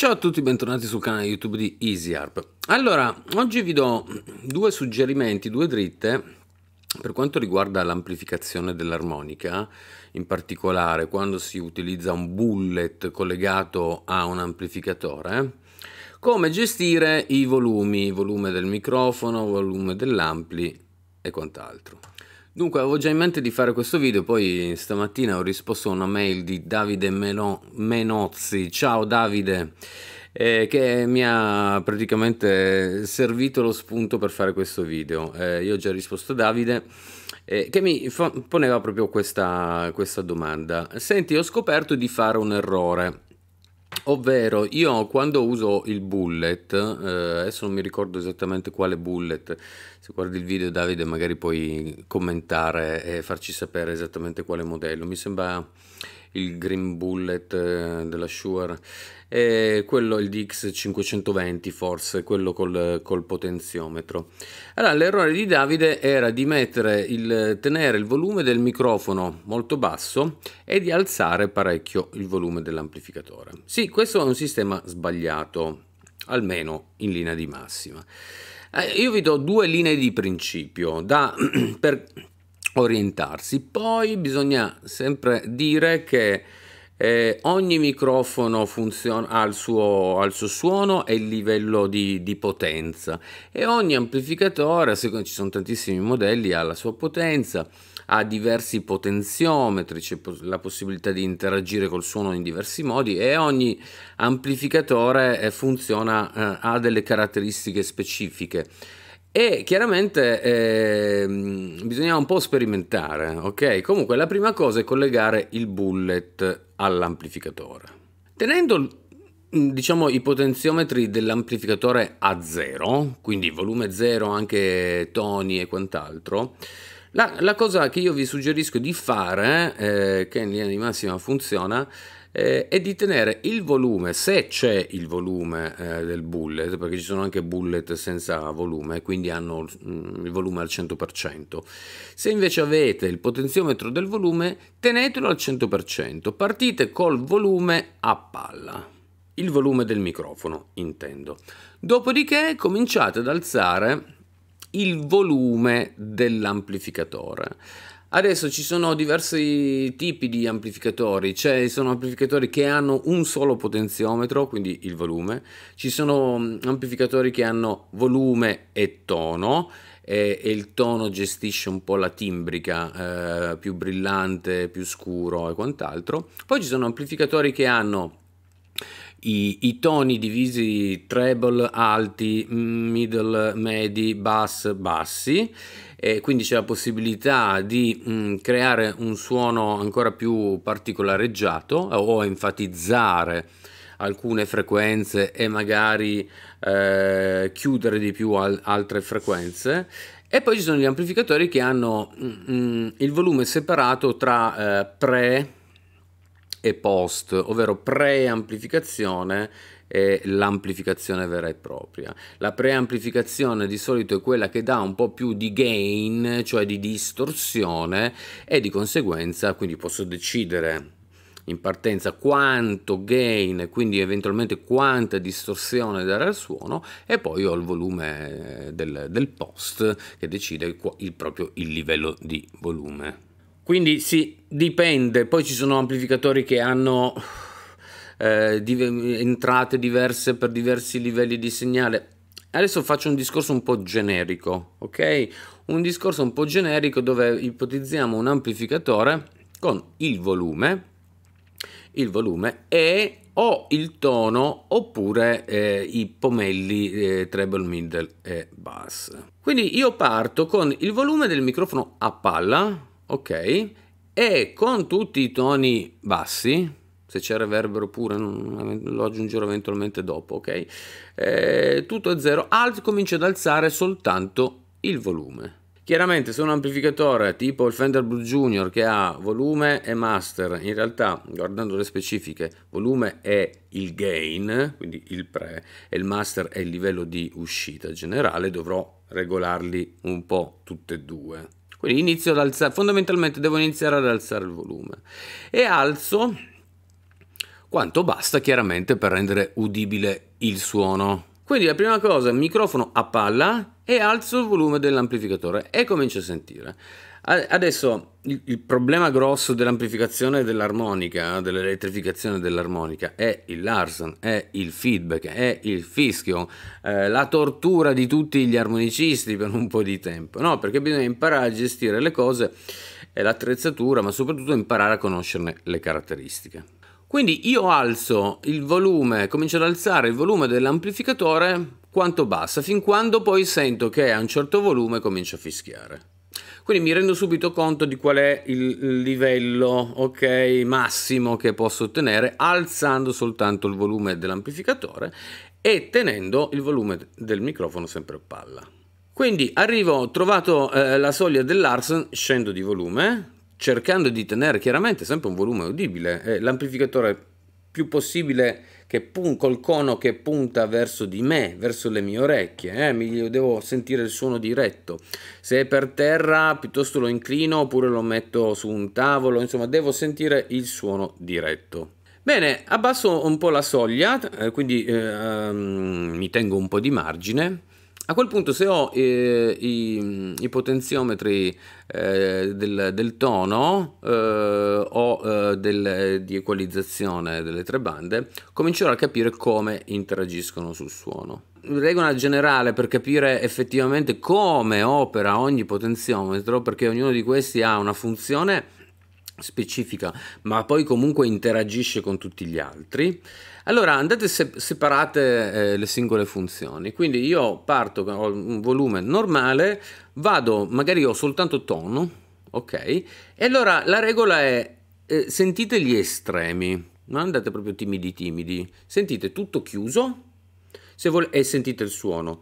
Ciao a tutti, bentornati sul canale YouTube di EasyArp. Allora, oggi vi do due suggerimenti, due dritte per quanto riguarda l'amplificazione dell'armonica, in particolare quando si utilizza un bullet collegato a un amplificatore, come gestire i volumi, volume del microfono, volume dell'ampli e quant'altro. Dunque avevo già in mente di fare questo video, poi stamattina ho risposto a una mail di Davide Meno Menozzi, ciao Davide, eh, che mi ha praticamente servito lo spunto per fare questo video. Eh, io ho già risposto a Davide eh, che mi poneva proprio questa, questa domanda. Senti, ho scoperto di fare un errore Ovvero, io quando uso il bullet, eh, adesso non mi ricordo esattamente quale bullet, se guardi il video Davide magari puoi commentare e farci sapere esattamente quale modello, mi sembra il green bullet eh, della Shure eh, quello il DX520 forse, quello col, col, potenziometro. Allora l'errore di Davide era di mettere il, tenere il volume del microfono molto basso e di alzare parecchio il volume dell'amplificatore. Sì, questo è un sistema sbagliato, almeno in linea di massima. Eh, io vi do due linee di principio da, per orientarsi, poi bisogna sempre dire che eh, ogni microfono funziona, ha, il suo, ha, il suo, suono e il livello di, di potenza e ogni amplificatore, secondo, ci sono tantissimi modelli, ha la sua potenza, ha diversi potenziometri, c'è la possibilità di interagire col suono in diversi modi e ogni amplificatore eh, funziona, eh, ha delle caratteristiche specifiche. E chiaramente eh, bisogna un po' sperimentare, ok? Comunque la prima cosa è collegare il bullet all'amplificatore. Tenendo mm, diciamo i potenziometri dell'amplificatore a zero, quindi volume zero, anche toni e quant'altro, la, la cosa che io vi suggerisco di fare, eh, che in linea di massima funziona, eh, è di tenere il volume, se c'è il volume eh, del bullet, perché ci sono anche bullet senza volume, quindi hanno mm, il volume al 100%. Se invece avete il potenziometro del volume, tenetelo al 100%. Partite col volume a palla il volume del microfono, intendo. Dopodiché cominciate ad alzare il volume dell'amplificatore. Adesso ci sono diversi tipi di amplificatori, cioè sono amplificatori che hanno un solo potenziometro, quindi il volume, ci sono mm, amplificatori che hanno volume e tono e, e il tono gestisce un po' la timbrica, eh, più brillante, più scuro e quant'altro. Poi ci sono amplificatori che hanno i, i, toni divisi treble, alti, middle, medi, bass, bassi e quindi c'è la possibilità di mh, mm, creare un suono ancora più particolareggiato eh, o enfatizzare alcune frequenze e magari eh, chiudere di più al altre frequenze e poi ci sono gli amplificatori che hanno mm, mm il volume separato tra eh, pre e post, ovvero pre amplificazione è l'amplificazione vera e propria. La preamplificazione di solito è quella che dà un po' più di gain, cioè di distorsione, e di conseguenza quindi posso decidere in partenza quanto gain, quindi eventualmente quanta distorsione dare al suono e poi ho il volume eh, del, del post che decide il, proprio il livello di volume. Quindi sì, dipende, poi ci sono amplificatori che hanno eh, di, entrate diverse per diversi livelli di segnale. Adesso faccio un discorso un po' generico, ok? Un discorso un po' generico dove ipotizziamo un amplificatore con il volume, il volume e o il tono oppure eh, i pomelli eh, treble, middle e bass. Quindi io parto con il volume del microfono a palla, ok? E con tutti i toni bassi, se c'è reverbero pure lo aggiungerò eventualmente dopo ok eh, tutto è zero alt comincia ad alzare soltanto il volume chiaramente se un amplificatore tipo il Fender Blue Junior che ha volume e master in realtà guardando le specifiche volume è il gain quindi il pre e il master è il livello di uscita generale dovrò regolarli un po' tutte e due quindi inizio ad alzare fondamentalmente devo iniziare ad alzare il volume e alzo quanto basta chiaramente per rendere udibile il suono. Quindi la prima cosa, microfono a palla e alzo il volume dell'amplificatore e comincio a sentire. Adesso il, il problema grosso dell'amplificazione dell'armonica, dell'elettrificazione dell'armonica, è il Larson, è il feedback, è il fischio, eh, la tortura di tutti gli armonicisti per un po' di tempo, no? Perché bisogna imparare a gestire le cose e l'attrezzatura, ma soprattutto imparare a conoscerne le caratteristiche. Quindi io alzo il volume, comincio ad alzare il volume dell'amplificatore quanto bassa, fin quando poi sento che a un certo volume comincia a fischiare. Quindi mi rendo subito conto di qual è il livello okay, massimo che posso ottenere alzando soltanto il volume dell'amplificatore e tenendo il volume del microfono sempre a palla. Quindi arrivo, ho trovato eh, la soglia dell'Arsen, scendo di volume, cercando di tenere chiaramente sempre un volume udibile, eh, l'amplificatore più possibile che pun- col cono che punta verso di me, verso le mie orecchie, eh, mi devo sentire il suono diretto. Se è per terra, piuttosto lo inclino oppure lo metto su un tavolo, insomma, devo sentire il suono diretto. Bene, abbasso un po' la soglia, eh, quindi eh, ehm, mi tengo un po' di margine a quel punto se ho eh, i, i, potenziometri eh, del, del, tono eh, o eh, del, di equalizzazione delle tre bande, comincerò a capire come interagiscono sul suono. Regola generale per capire effettivamente come opera ogni potenziometro, perché ognuno di questi ha una funzione specifica, ma poi comunque interagisce con tutti gli altri. Allora andate se- separate eh, le singole funzioni, quindi io parto con un volume normale, vado, magari ho soltanto tono, ok? E allora la regola è eh, sentite gli estremi, non andate proprio timidi timidi, sentite tutto chiuso vol- e sentite il suono,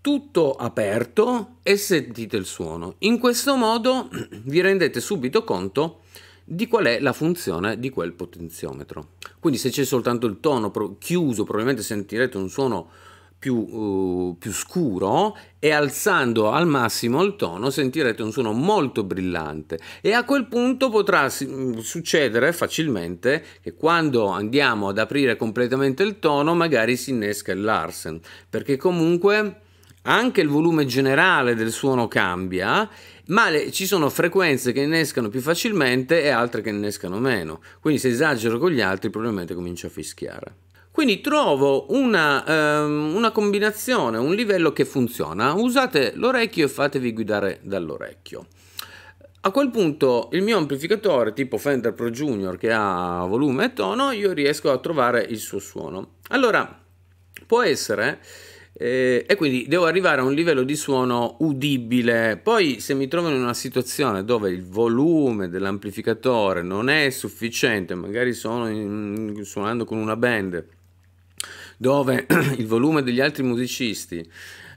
tutto aperto e sentite il suono. In questo modo vi rendete subito conto di qual è la funzione di quel potenziometro. Quindi se c'è soltanto il tono chiuso probabilmente sentirete un suono più, uh, più, scuro e alzando al massimo il tono sentirete un suono molto brillante e a quel punto potrà mm, succedere facilmente che quando andiamo ad aprire completamente il tono magari si innesca il Larsen perché comunque anche il volume generale del suono cambia ma le, ci sono frequenze che innescano più facilmente e altre che innescano meno. Quindi se esagero con gli altri probabilmente comincio a fischiare. Quindi trovo una, ehm, una, combinazione, un livello che funziona. Usate l'orecchio e fatevi guidare dall'orecchio. A quel punto il mio amplificatore tipo Fender Pro Junior che ha volume e tono, io riesco a trovare il suo suono. Allora, può essere eh, e quindi devo arrivare a un livello di suono udibile. Poi se mi trovo in una situazione dove il volume dell'amplificatore non è sufficiente, magari sono in, suonando con una band dove il volume degli altri musicisti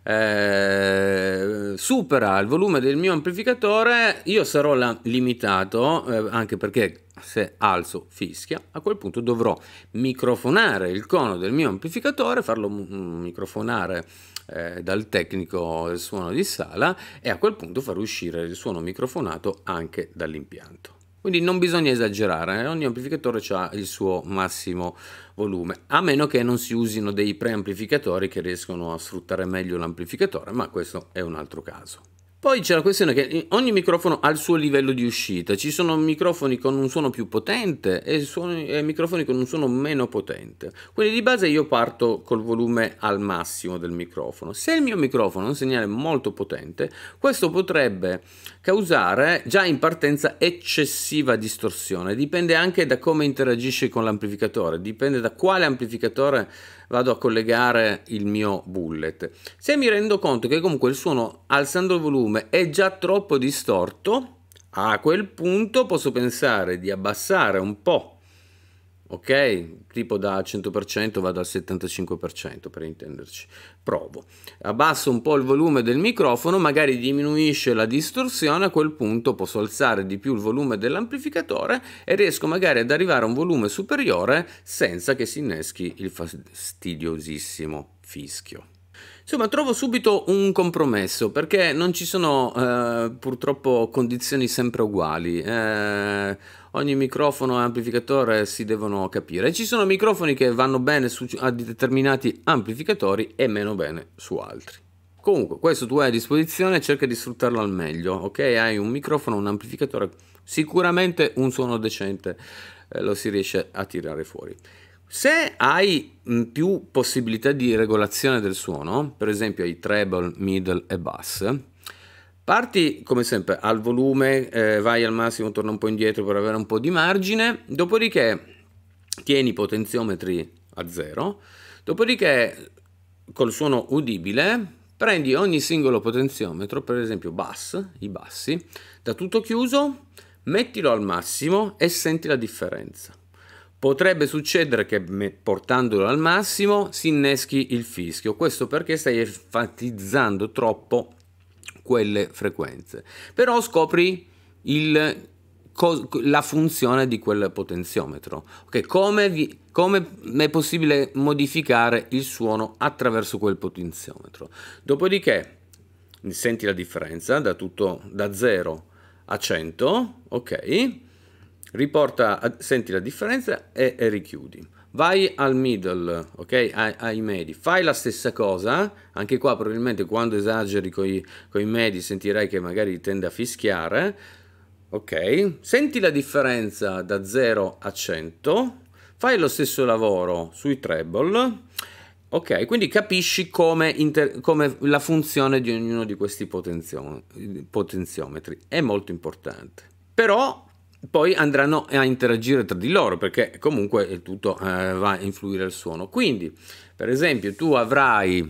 eh, supera il volume del mio amplificatore, io sarò la, limitato, eh, anche perché se alzo fischia, a quel punto dovrò microfonare il cono del mio amplificatore, farlo microfonare eh, dal tecnico del suono di sala e a quel punto far uscire il suono microfonato anche dall'impianto. Quindi non bisogna esagerare, eh. ogni amplificatore ha il suo massimo volume, a meno che non si usino dei preamplificatori che riescono a sfruttare meglio l'amplificatore, ma questo è un altro caso. Poi c'è la questione che eh, ogni microfono ha il suo livello di uscita, ci sono microfoni con un suono più potente e, suoni, e microfoni con un suono meno potente. Quindi di base io parto col volume al massimo del microfono. Se il mio microfono è un segnale molto potente, questo potrebbe causare già in partenza eccessiva distorsione. Dipende anche da come interagisce con l'amplificatore, dipende da quale amplificatore vado a collegare il mio bullet. Se mi rendo conto che comunque il suono alzando il volume è già troppo distorto, a quel punto posso pensare di abbassare un po' ok? Tipo da 100% vado al 75% per intenderci. Provo. Abbasso un po' il volume del microfono, magari diminuisce la distorsione, a quel punto posso alzare di più il volume dell'amplificatore e riesco magari ad arrivare a un volume superiore senza che si inneschi il fastidiosissimo fischio. Insomma, trovo subito un compromesso perché non ci sono eh, purtroppo condizioni sempre uguali. Eh, ogni microfono e amplificatore si devono capire. Ci sono microfoni che vanno bene su, a determinati amplificatori e meno bene su altri. Comunque, questo tu hai a disposizione, cerca di sfruttarlo al meglio, ok? Hai un microfono, un amplificatore, sicuramente un suono decente eh, lo si riesce a tirare fuori. Se hai più possibilità di regolazione del suono, per esempio hai treble, middle e bass, parti come sempre al volume, eh, vai al massimo, torna un po' indietro per avere un po' di margine, dopodiché tieni i potenziometri a zero, dopodiché col suono udibile prendi ogni singolo potenziometro, per esempio bass, i bassi, da tutto chiuso, mettilo al massimo e senti la differenza. Potrebbe succedere che portandolo al massimo si inneschi il fischio, questo perché stai enfatizzando troppo quelle frequenze. Però scopri il, la funzione di quel potenziometro. Okay, come, vi, come, è possibile modificare il suono attraverso quel potenziometro? Dopodiché senti la differenza da, tutto, da 0 a 100, ok? riporta, senti la differenza e, e richiudi. Vai al middle, ok? Ai, ai, medi, fai la stessa cosa, anche qua probabilmente quando esageri con i medi sentirai che magari tende a fischiare, ok? Senti la differenza da 0 a 100, fai lo stesso lavoro sui treble, ok? Quindi capisci come, inter- come la funzione di ognuno di questi potenzio- potenziometri, è molto importante. Però poi andranno a interagire tra di loro perché comunque tutto eh, va a influire al suono. Quindi, per esempio, tu avrai,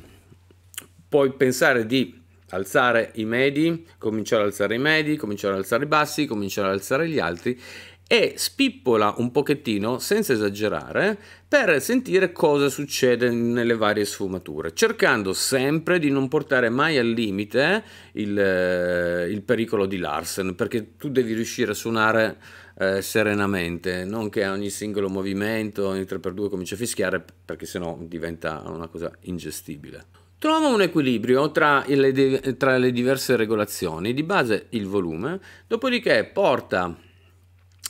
puoi pensare di alzare i medi, cominciare ad alzare i medi, cominciare ad alzare i bassi, cominciare ad alzare gli altri e spippola un pochettino, senza esagerare, per sentire cosa succede nelle varie sfumature, cercando sempre di non portare mai al limite il, eh, il pericolo di Larsen, perché tu devi riuscire a suonare eh, serenamente, non che ogni singolo movimento, ogni 3x2 cominci a fischiare, perché sennò diventa una cosa ingestibile. Trova un equilibrio tra le, tra le diverse regolazioni, di base il volume, dopodiché porta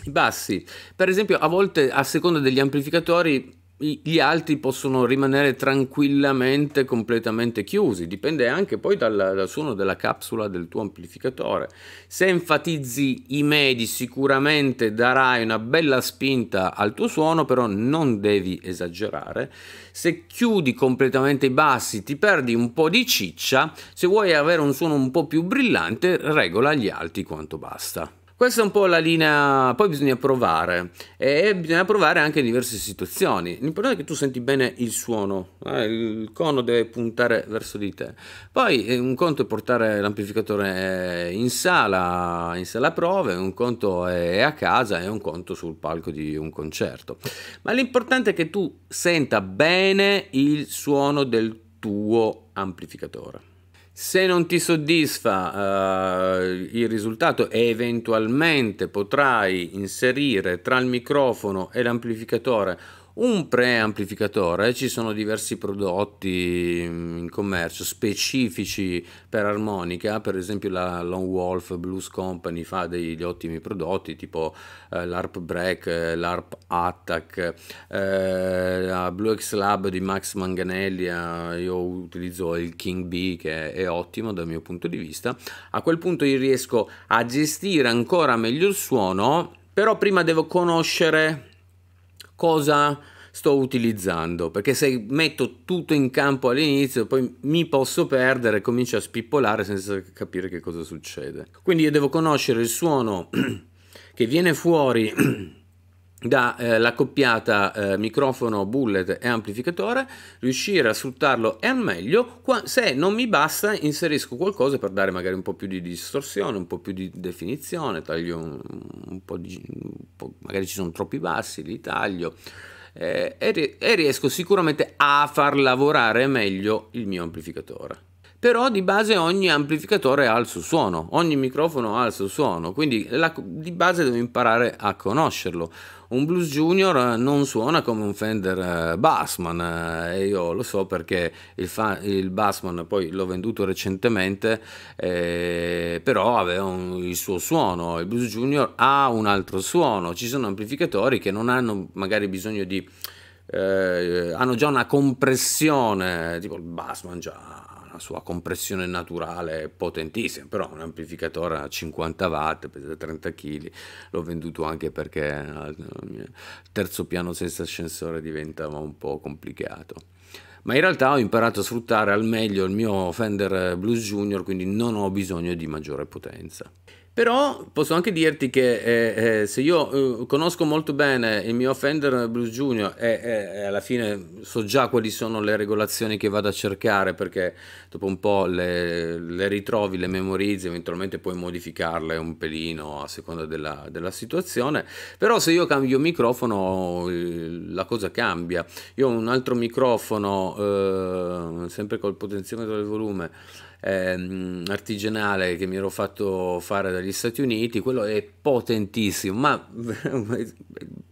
i bassi, per esempio, a volte a seconda degli amplificatori gli alti possono rimanere tranquillamente completamente chiusi, dipende anche poi dal, dal, suono della capsula del tuo amplificatore. Se enfatizzi i medi sicuramente darai una bella spinta al tuo suono, però non devi esagerare. Se chiudi completamente i bassi ti perdi un po' di ciccia, se vuoi avere un suono un po' più brillante regola gli alti quanto basta. Questa è un po' la linea, poi bisogna provare e bisogna provare anche in diverse situazioni. L'importante è che tu senti bene il suono, eh? il cono deve puntare verso di te. Poi eh, un conto è portare l'amplificatore eh, in sala, in sala prove, un conto è a casa e un conto sul palco di un concerto. Ma l'importante è che tu senta bene il suono del tuo amplificatore. Se non ti soddisfa eh, il risultato e eventualmente potrai inserire tra il microfono e l'amplificatore un preamplificatore, ci sono diversi prodotti mm, in commercio specifici per armonica, per esempio la Lone Wolf Blues Company fa degli ottimi prodotti tipo eh, l'ARP Break, eh, l'ARP Attack, eh, la Blue X Lab di Max Manganelli, eh, io utilizzo il King B che è ottimo dal mio punto di vista. A quel punto io riesco a gestire ancora meglio il suono, però prima devo conoscere cosa sto utilizzando, perché se metto tutto in campo all'inizio poi mi posso perdere, e comincio a spippolare senza capire che cosa succede. Quindi io devo conoscere il suono che viene fuori dall'accoppiata eh, eh, microfono bullet e amplificatore riuscire a sfruttarlo al meglio se non mi basta inserisco qualcosa per dare magari un po' più di distorsione un po' più di definizione taglio un, un po' di un po', magari ci sono troppi bassi li taglio eh, e, e riesco sicuramente a far lavorare meglio il mio amplificatore però di base ogni amplificatore ha il suo suono, ogni microfono ha il suo suono, quindi la, di base devo imparare a conoscerlo un Blues Junior eh, non suona come un Fender eh, Bassman eh, e io lo so perché il, fa- il Bassman poi l'ho venduto recentemente eh, però aveva un, il suo suono il Blues Junior ha un altro suono ci sono amplificatori che non hanno magari bisogno di eh, hanno già una compressione tipo il Bassman già sua compressione naturale potentissima, però un amplificatore a 50 watt, pesa 30 kg, l'ho venduto anche perché il terzo piano senza ascensore diventava un po' complicato ma in realtà ho imparato a sfruttare al meglio il mio Fender Blues Junior, quindi non ho bisogno di maggiore potenza. Però posso anche dirti che eh, eh, se io eh, conosco molto bene il mio Fender Blues Junior e alla fine so già quali sono le regolazioni che vado a cercare perché dopo un po' le, le ritrovi, le memorizzi, eventualmente puoi modificarle un pelino a seconda della, della, situazione. Però se io cambio microfono eh, la cosa cambia. Io ho un altro microfono eh, sempre col potenziometro del volume ehm, artigianale che mi ero fatto fare dagli Stati Uniti, quello è potentissimo, ma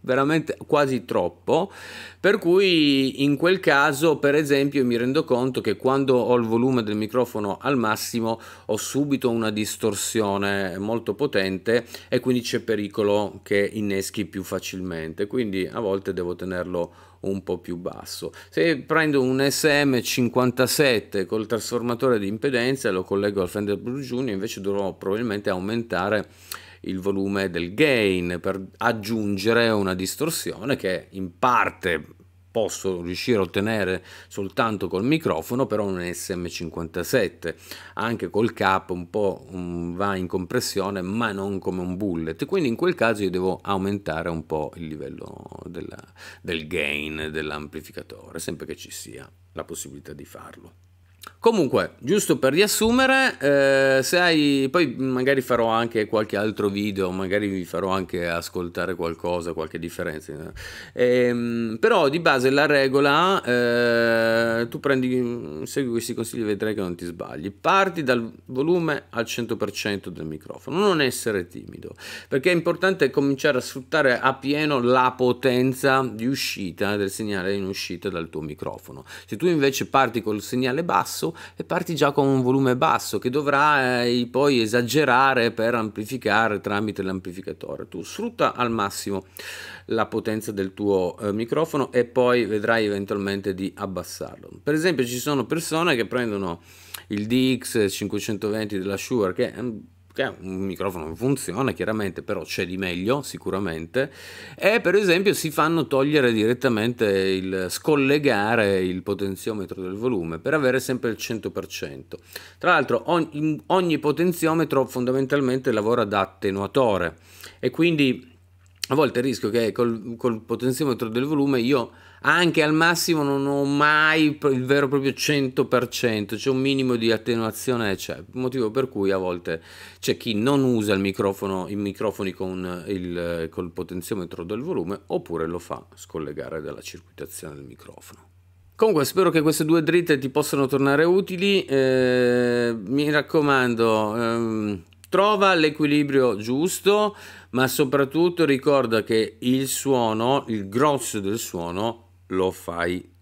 veramente quasi troppo, per cui in quel caso per esempio mi rendo conto che quando ho il volume del microfono al massimo ho subito una distorsione molto potente e quindi c'è pericolo che inneschi più facilmente, quindi a volte devo tenerlo un po' più basso. Se prendo un SM57 col trasformatore di impedenza e lo collego al Fender Blue Junior, invece dovrò probabilmente aumentare il volume del gain per aggiungere una distorsione che in parte posso riuscire a ottenere soltanto col microfono, però un SM57, anche col cap un po' va in compressione, ma non come un bullet, quindi in quel caso io devo aumentare un po' il livello della, del gain dell'amplificatore, sempre che ci sia la possibilità di farlo. Comunque, giusto per riassumere, eh, se hai, poi magari farò anche qualche altro video, magari vi farò anche ascoltare qualcosa, qualche differenza. Eh, però di base la regola, eh, tu prendi, segui questi consigli e vedrai che non ti sbagli. Parti dal volume al 100% del microfono, non essere timido, perché è importante cominciare a sfruttare a pieno la potenza di uscita del segnale in uscita dal tuo microfono. Se tu invece parti col segnale basso, basso e parti già con un volume basso che dovrai eh, poi esagerare per amplificare tramite l'amplificatore. Tu sfrutta al massimo la potenza del tuo eh, microfono e poi vedrai eventualmente di abbassarlo. Per esempio ci sono persone che prendono il DX520 della Shure che che un microfono non funziona chiaramente, però c'è di meglio sicuramente, e per esempio si fanno togliere direttamente il scollegare il potenziometro del volume per avere sempre il 100%. Tra l'altro ogni, ogni potenziometro fondamentalmente lavora da attenuatore e quindi a volte il rischio che col, col, potenziometro del volume io anche al massimo non ho mai il vero e proprio 100%, c'è un minimo di attenuazione, c'è, motivo per cui a volte c'è chi non usa il microfono, i microfoni con il, col potenziometro del volume oppure lo fa scollegare dalla circuitazione del microfono. Comunque spero che queste due dritte ti possano tornare utili, eh, mi raccomando, ehm, trova l'equilibrio giusto ma soprattutto ricorda che il suono, il grosso del suono, lo fai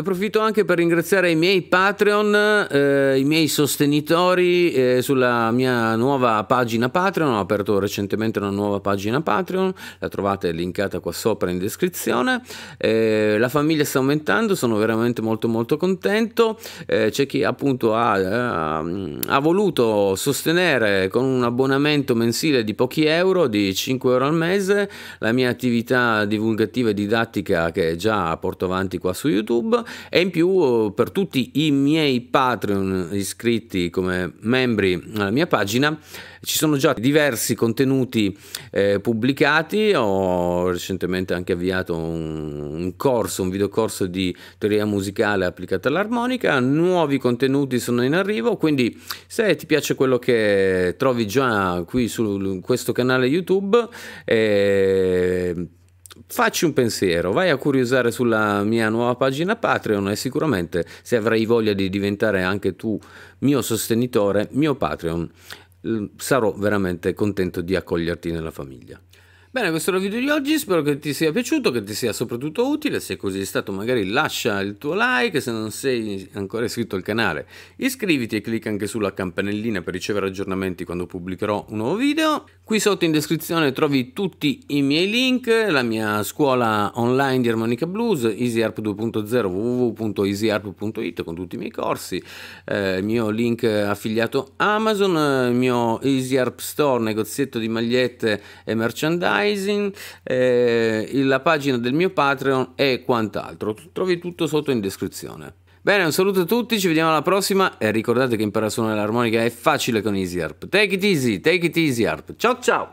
ne approfitto anche per ringraziare i miei Patreon, eh, i miei sostenitori eh, sulla mia nuova pagina Patreon. Ho aperto recentemente una nuova pagina Patreon, la trovate linkata qua sopra in descrizione. Eh, la famiglia sta aumentando, sono veramente molto molto contento. Eh, c'è chi appunto ha, eh, ha, voluto sostenere con un abbonamento mensile di pochi euro, di 5 euro al mese, la mia attività divulgativa e didattica che già porto avanti qua su YouTube e in più per tutti i miei Patreon iscritti come membri alla mia pagina ci sono già diversi contenuti eh, pubblicati, ho recentemente anche avviato un, un corso, un videocorso di teoria musicale applicata all'armonica, nuovi contenuti sono in arrivo, quindi se ti piace quello che trovi già qui su questo canale YouTube, eh, facci un pensiero, vai a curiosare sulla mia nuova pagina Patreon e sicuramente se avrai voglia di diventare anche tu mio sostenitore, mio Patreon, sarò veramente contento di accoglierti nella famiglia. Bene, questo era il video di oggi, spero che ti sia piaciuto, che ti sia soprattutto utile, se così è stato magari lascia il tuo like, se non sei ancora iscritto al canale iscriviti e clicca anche sulla campanellina per ricevere aggiornamenti quando pubblicherò un nuovo video. Qui sotto in descrizione trovi tutti i miei link, la mia scuola online di armonica blues, easyarp 2.0 www.easyharp.it con tutti i miei corsi, eh, il mio link affiliato Amazon, il mio easyarp store, negozietto di magliette e merchandise, merchandising, eh, la pagina del mio Patreon e quant'altro. Trovi tutto sotto in descrizione. Bene, un saluto a tutti, ci vediamo alla prossima e ricordate che imparare a suonare l'armonica è facile con Easy EasyArp. Take it easy, take it easy Arp. Ciao ciao!